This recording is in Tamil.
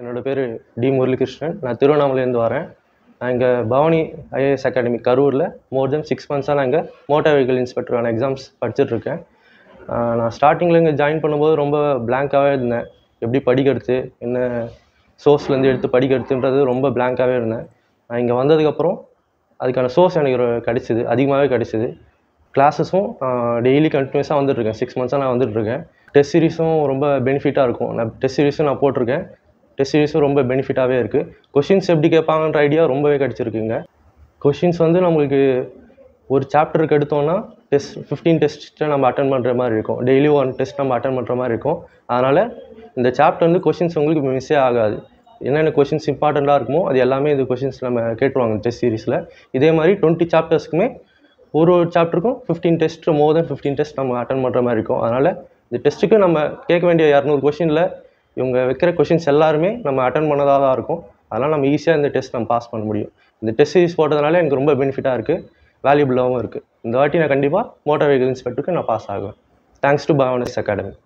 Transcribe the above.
என்னோடய பேர் டி முரளிகிருஷ்ணன் நான் திருவண்ணாமலையிலேருந்து வரேன் நான் இங்கே பவானி ஐஏஎஸ் அகாடமி கரூரில் மோர் தென் சிக்ஸ் மந்த்ஸாக நான் இங்கே மோட்டார் வெஹிக்கல் இன்ஸ்பெக்டரான எக்ஸாம்ஸ் படிச்சுட்ருக்கேன் நான் ஸ்டார்டிங்கில் இங்கே ஜாயின் பண்ணும்போது ரொம்ப பிளாங்காகவே இருந்தேன் எப்படி படிக்கிறது என்ன சோர்ஸ்லேருந்து எடுத்து படிக்கிறதுன்றது ரொம்ப பிளாங்காகவே இருந்தேன் நான் இங்கே வந்ததுக்கப்புறம் அதுக்கான சோர்ஸ் எனக்கு கிடச்சிது அதிகமாகவே கிடச்சிது கிளாஸஸும் டெய்லி கண்டினியூஸாக வந்துட்டுருக்கேன் சிக்ஸ் மந்த்ஸாக நான் வந்துட்டுருக்கேன் டெஸ்ட் சீரிஸும் ரொம்ப பெனிஃபிட்டாக இருக்கும் நான் டெஸ்ட் சீரிஸும் நான் போட்டிருக்கேன் டெஸ்ட் சீரிஸும் ரொம்ப பெனிஃபிட்டாகவே இருக்குது கொஷின்ஸ் எப்படி கேட்பாங்கன்ற ஐடியா ரொம்பவே கிடச்சிருக்குங்க கொஷின்ஸ் வந்து நம்மளுக்கு ஒரு சாப்டருக்கு எடுத்தோன்னா டெஸ்ட் ஃபிஃப்டீன் டெஸ்ட்டை நம்ம அட்டன் பண்ணுற மாதிரி இருக்கும் டெய்லி ஒன் டெஸ்ட் நம்ம அட்டன் பண்ணுற மாதிரி இருக்கும் அதனால் இந்த சாப்டர் வந்து கொஷின்ஸ் உங்களுக்கு மிஸ்ஸே ஆகாது என்னென்ன கொஷின்ஸ் இம்பார்ட்டண்ட்டாக இருக்குமோ அது எல்லாமே இந்த கொஷின்ஸ் நம்ம கேட்டுருவாங்க டெஸ்ட் சீரீஸில் இதே மாதிரி டுவெண்ட்டி சாப்டர்ஸ்க்குமே ஒரு ஒரு சாப்டருக்கும் fifteen test more than fifteen test நம்ம அட்டன் பண்ணுற மாதிரி இருக்கும் அதனால் இந்த டெஸ்ட்டுக்கு நம்ம கேட்க வேண்டிய இரநூறு கொஷினில் இவங்க வைக்கிற கொஷின்ஸ் எல்லாருமே நம்ம அட்டன் பண்ணதாக தான் இருக்கும் அதனால் நம்ம ஈஸியாக இந்த டெஸ்ட் நம்ம பாஸ் பண்ண முடியும் இந்த டெஸ்ட் சீரிஸ் போட்டதுனால எனக்கு ரொம்ப பெனிஃபிட்டாக இருக்குது வேல்யூபிளாகவும் இருக்குது இந்த வாட்டி நான் கண்டிப்பாக மோட்டார் வெஹிக்கிள் இன்ஸ்பெக்டருக்கு நான் பாஸ் ஆகுவேன் தேங்க்ஸ் டு பயோனிஸ் அகாடமி